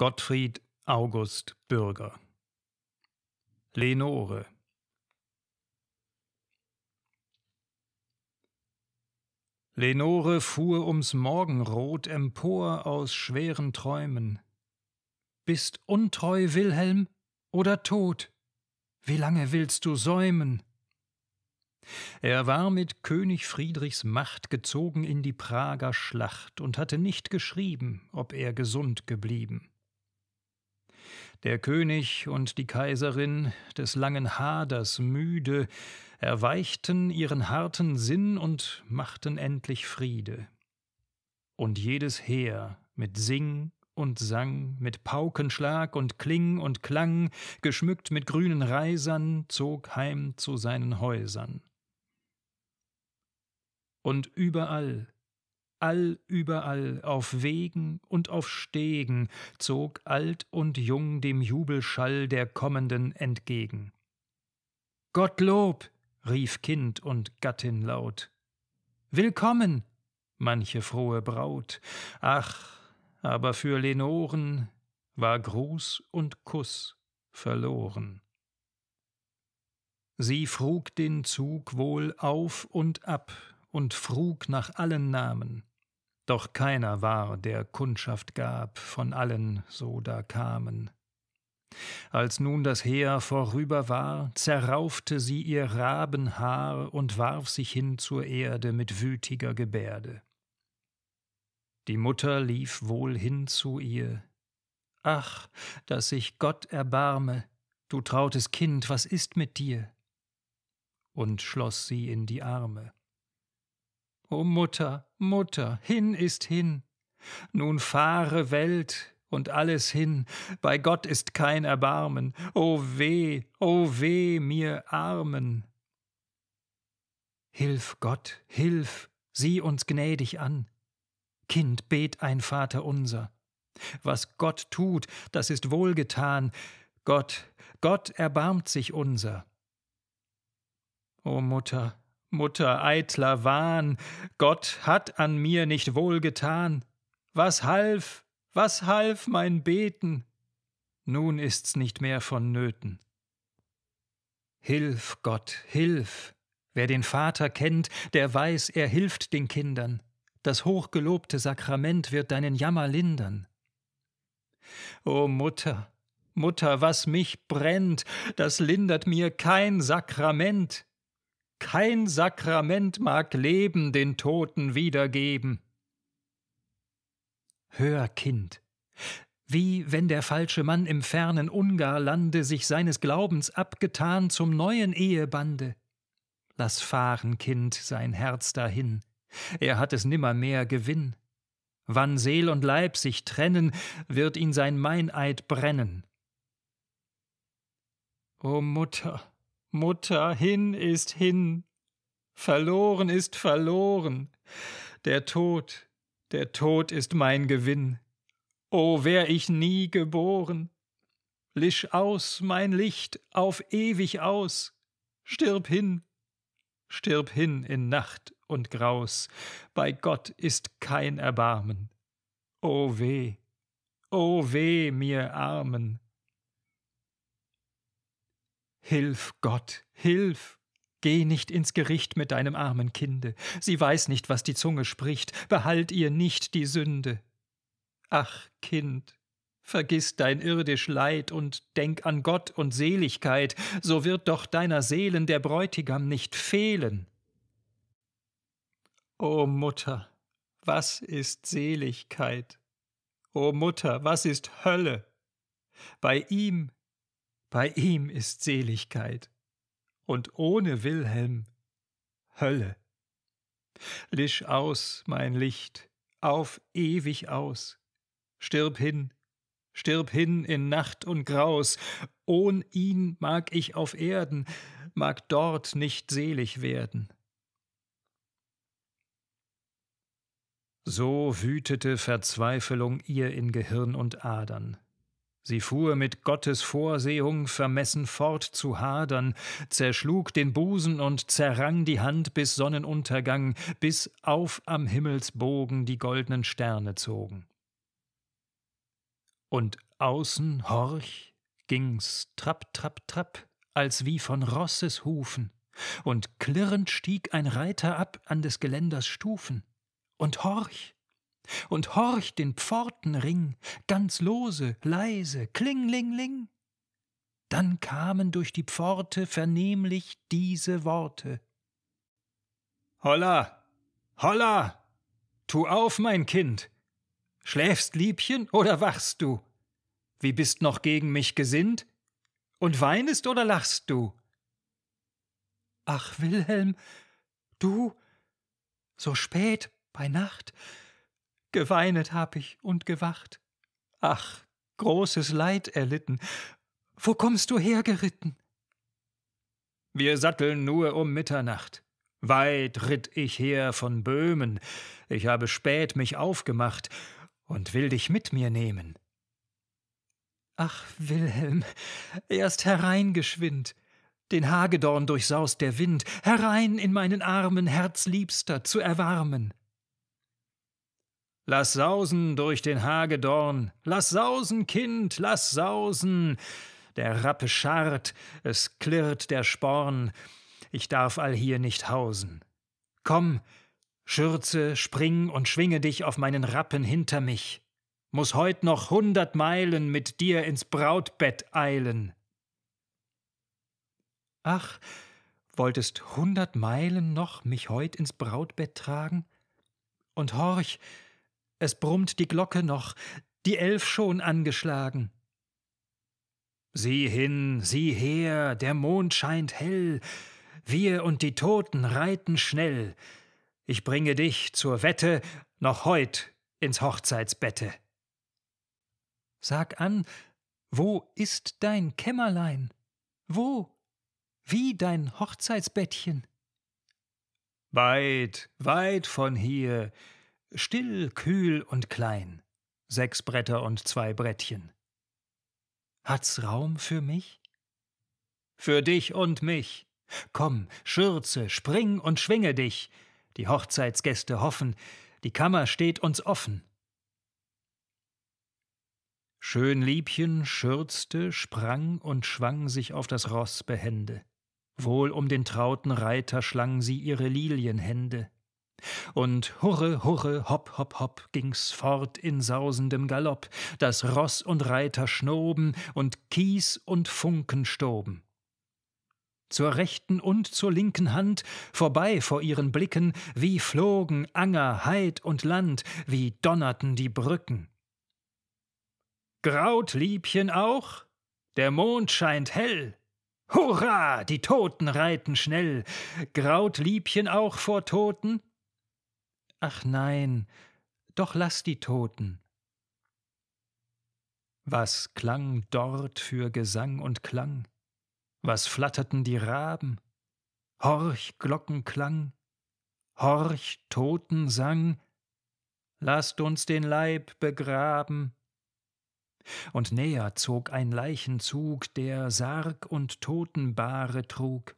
Gottfried August Bürger Lenore Lenore fuhr ums Morgenrot empor aus schweren Träumen. Bist untreu, Wilhelm, oder tot? Wie lange willst du säumen? Er war mit König Friedrichs Macht gezogen in die Prager Schlacht und hatte nicht geschrieben, ob er gesund geblieben der König und die Kaiserin des langen Haders müde, erweichten ihren harten Sinn und machten endlich Friede. Und jedes Heer mit Sing und Sang, mit Paukenschlag und Kling und Klang, geschmückt mit grünen Reisern, zog heim zu seinen Häusern. Und überall All überall auf Wegen und auf Stegen, zog alt und jung dem Jubelschall der Kommenden entgegen. Gottlob! rief Kind und Gattin laut. Willkommen! manche frohe Braut. Ach, aber für Lenoren war Gruß und Kuss verloren. Sie frug den Zug wohl auf und ab und frug nach allen Namen. Doch keiner war, der Kundschaft gab von allen, so da kamen. Als nun das Heer vorüber war, zerraufte sie ihr Rabenhaar und warf sich hin zur Erde mit wütiger Gebärde. Die Mutter lief wohl hin zu ihr. Ach, dass sich Gott erbarme, du trautes Kind, was ist mit dir? Und schloss sie in die Arme. O Mutter, Mutter, hin ist hin. Nun fahre Welt und alles hin, bei Gott ist kein Erbarmen. O weh, o weh mir Armen. Hilf Gott, hilf, sieh uns gnädig an. Kind, bet ein Vater unser. Was Gott tut, das ist wohlgetan. Gott, Gott erbarmt sich unser. O Mutter, Mutter, eitler Wahn, Gott hat an mir nicht wohlgetan. Was half, was half mein Beten? Nun ist's nicht mehr vonnöten. Hilf, Gott, hilf! Wer den Vater kennt, der weiß, er hilft den Kindern. Das hochgelobte Sakrament wird deinen Jammer lindern. O Mutter, Mutter, was mich brennt, das lindert mir kein Sakrament. Kein Sakrament mag Leben den Toten wiedergeben. Hör, Kind, wie wenn der falsche Mann im fernen Ungarlande sich seines Glaubens abgetan zum neuen Ehebande. Lass fahren, Kind, sein Herz dahin, er hat es nimmermehr Gewinn. Wann Seel und Leib sich trennen, wird ihn sein Meineid brennen. O Mutter, Mutter, hin ist hin, verloren ist verloren, der Tod, der Tod ist mein Gewinn. O wär ich nie geboren! Lisch aus, mein Licht, auf ewig aus, stirb hin, stirb hin in Nacht und Graus, bei Gott ist kein Erbarmen. O weh, o weh mir Armen! Hilf, Gott, hilf! Geh nicht ins Gericht mit deinem armen Kinde, sie weiß nicht, was die Zunge spricht, behalt ihr nicht die Sünde. Ach, Kind, vergiss dein irdisch Leid und denk an Gott und Seligkeit, so wird doch deiner Seelen der Bräutigam nicht fehlen. O Mutter, was ist Seligkeit? O Mutter, was ist Hölle? Bei ihm bei ihm ist Seligkeit und ohne Wilhelm Hölle. Lisch aus, mein Licht, auf ewig aus. Stirb hin, stirb hin in Nacht und Graus. Ohn ihn mag ich auf Erden, mag dort nicht selig werden. So wütete Verzweiflung ihr in Gehirn und Adern. Sie fuhr mit Gottes Vorsehung vermessen fort zu hadern, zerschlug den Busen und zerrang die Hand bis Sonnenuntergang, bis auf am Himmelsbogen die goldenen Sterne zogen. Und außen, horch, ging's trapp, trapp, trapp, als wie von Rosses Hufen, und klirrend stieg ein Reiter ab an des Geländers Stufen. Und horch, und horch den Pfortenring, ganz lose, leise, klinglingling. Dann kamen durch die Pforte vernehmlich diese Worte. Holla, holla, tu auf, mein Kind. Schläfst, Liebchen, oder wachst du? Wie bist noch gegen mich gesinnt? Und weinest oder lachst du? Ach, Wilhelm, du, so spät bei Nacht, Geweinet hab ich und gewacht. Ach, großes Leid erlitten. Wo kommst du hergeritten? Wir satteln nur um Mitternacht. Weit ritt ich her von Böhmen. Ich habe spät mich aufgemacht und will dich mit mir nehmen. Ach, Wilhelm, erst herein geschwind. Den Hagedorn durchsaust der Wind, herein in meinen Armen, Herzliebster, zu erwarmen. Lass sausen durch den Hagedorn, lass sausen, Kind, lass sausen. Der Rappe scharrt, es klirrt der Sporn, ich darf allhier nicht hausen. Komm, schürze, spring und schwinge dich auf meinen Rappen hinter mich. Muß heut noch hundert Meilen mit dir ins Brautbett eilen. Ach, wolltest hundert Meilen noch mich heut ins Brautbett tragen? Und horch, es brummt die Glocke noch, die Elf schon angeschlagen. Sieh hin, sieh her, der Mond scheint hell, wir und die Toten reiten schnell. Ich bringe dich zur Wette noch heut ins Hochzeitsbette. Sag an, wo ist dein Kämmerlein? Wo? Wie dein Hochzeitsbettchen? Weit, weit von hier, Still, kühl und klein. Sechs Bretter und zwei Brettchen. Hat's Raum für mich? Für dich und mich. Komm, schürze, spring und schwinge dich. Die Hochzeitsgäste hoffen, die Kammer steht uns offen. Schön Liebchen schürzte, sprang und schwang sich auf das Ross behende. Wohl um den trauten Reiter schlang sie ihre Lilienhände. Und hurre, hurre, hopp, hopp, hopp ging's fort in sausendem Galopp, dass Ross und Reiter schnoben und Kies und Funken stoben. Zur rechten und zur linken Hand, vorbei vor ihren Blicken, wie flogen Anger, Heid und Land, wie donnerten die Brücken. Grautliebchen auch? Der Mond scheint hell. Hurra, die Toten reiten schnell. Grautliebchen auch vor Toten? Ach nein, doch lass die Toten. Was klang dort für Gesang und Klang? Was flatterten die Raben? Horch, Glockenklang, horch, Totensang, lasst uns den Leib begraben. Und näher zog ein Leichenzug, der Sarg und Totenbare trug.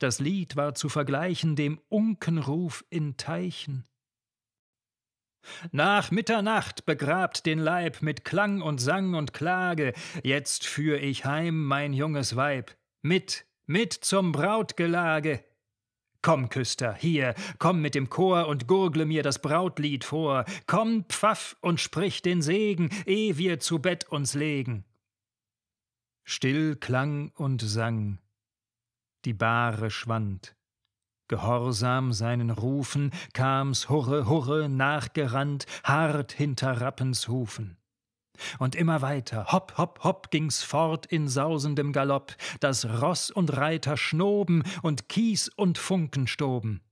Das Lied war zu vergleichen dem Unkenruf in Teichen. Nach Mitternacht begrabt den Leib mit Klang und Sang und Klage, jetzt führ ich heim mein junges Weib, mit, mit zum Brautgelage. Komm, Küster, hier, komm mit dem Chor und gurgle mir das Brautlied vor, komm, Pfaff, und sprich den Segen, eh wir zu Bett uns legen. Still klang und sang, die Bahre schwand, Gehorsam seinen Rufen kam's Hurre, Hurre nachgerannt, hart hinter Rappens Hufen. Und immer weiter, hopp, hopp, hopp, ging's fort in sausendem Galopp, daß Ross und Reiter schnoben und Kies und Funken stoben.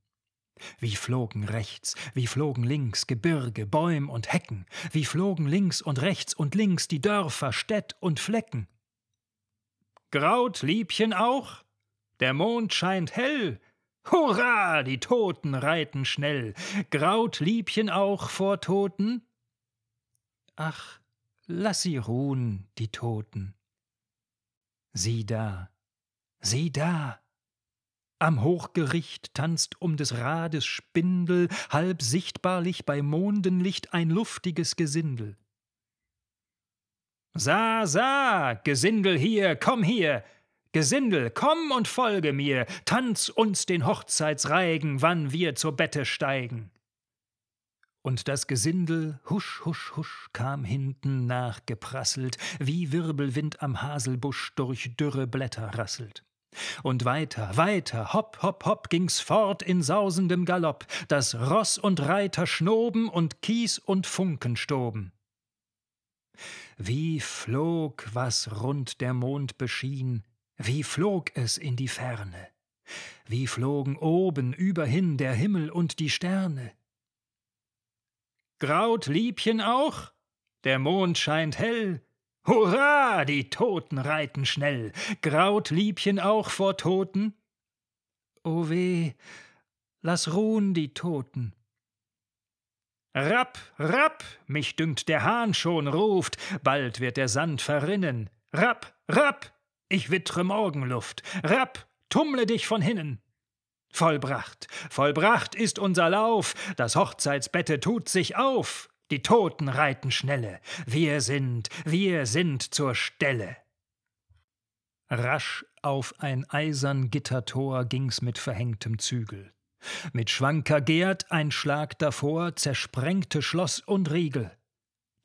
Wie flogen rechts, wie flogen links Gebirge, Bäum und Hecken, wie flogen links und rechts und links die Dörfer, Städt und Flecken. Graut Liebchen auch? Der Mond scheint hell, Hurra, die Toten reiten schnell. Graut Liebchen auch vor Toten? Ach, lass sie ruhen, die Toten. Sieh da, sieh da! Am Hochgericht tanzt um des Rades Spindel, halb sichtbarlich bei Mondenlicht ein luftiges Gesindel. Sa, sa, Gesindel hier, komm hier, Gesindel, komm und folge mir, tanz uns den Hochzeitsreigen, wann wir zur Bette steigen. Und das Gesindel, husch, husch, husch, kam hinten nachgeprasselt, wie Wirbelwind am Haselbusch durch dürre Blätter rasselt. Und weiter, weiter, hopp, hopp, hopp, ging's fort in sausendem Galopp, daß Ross und Reiter schnoben und Kies und Funken stoben. Wie flog, was rund der Mond beschien, wie flog es in die Ferne? Wie flogen oben überhin der Himmel und die Sterne? Graut Liebchen auch? Der Mond scheint hell. Hurra, die Toten reiten schnell. Graut Liebchen auch vor Toten? O weh, lass ruhen die Toten. Rapp, rapp, mich dünkt der Hahn schon ruft, bald wird der Sand verrinnen. Rapp, rapp, ich wittre Morgenluft. Rapp, tummle dich von hinnen. Vollbracht, vollbracht ist unser Lauf, das Hochzeitsbette tut sich auf, die Toten reiten schnelle, wir sind, wir sind zur Stelle. Rasch auf ein eisern Gittertor ging's mit verhängtem Zügel. Mit schwanker Gerd ein Schlag davor, zersprengte Schloss und Riegel.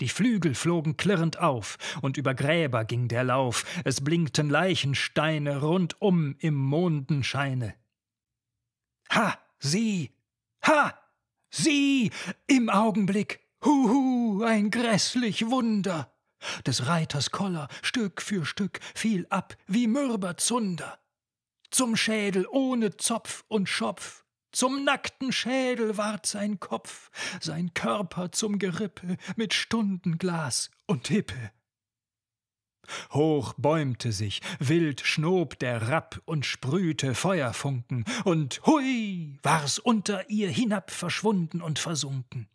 Die Flügel flogen klirrend auf, und über Gräber ging der Lauf, es blinkten Leichensteine rundum im Mondenscheine. Ha, sieh! Ha! Sieh! Im Augenblick! Huhu, ein gräßlich Wunder! Des Reiters Koller Stück für Stück fiel ab wie mürber Zunder. Zum Schädel ohne Zopf und Schopf zum nackten Schädel ward sein Kopf, sein Körper zum Gerippe mit Stundenglas und Hippe. Hoch bäumte sich, wild schnob der Rapp und sprühte Feuerfunken, und hui, war's unter ihr hinab verschwunden und versunken.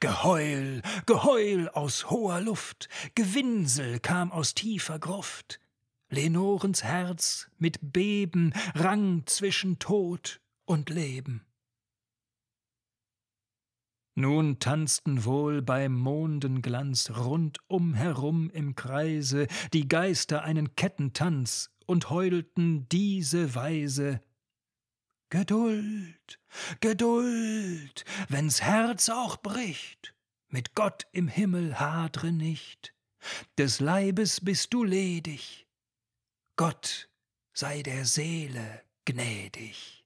Geheul, Geheul aus hoher Luft, Gewinsel kam aus tiefer Gruft. Lenorens Herz mit Beben rang zwischen Tod und Leben. Nun tanzten wohl beim Mondenglanz rundum herum im Kreise die Geister einen Kettentanz und heulten diese Weise Geduld, Geduld, wenn's Herz auch bricht, mit Gott im Himmel hadre nicht, des Leibes bist du ledig, Gott sei der Seele gnädig.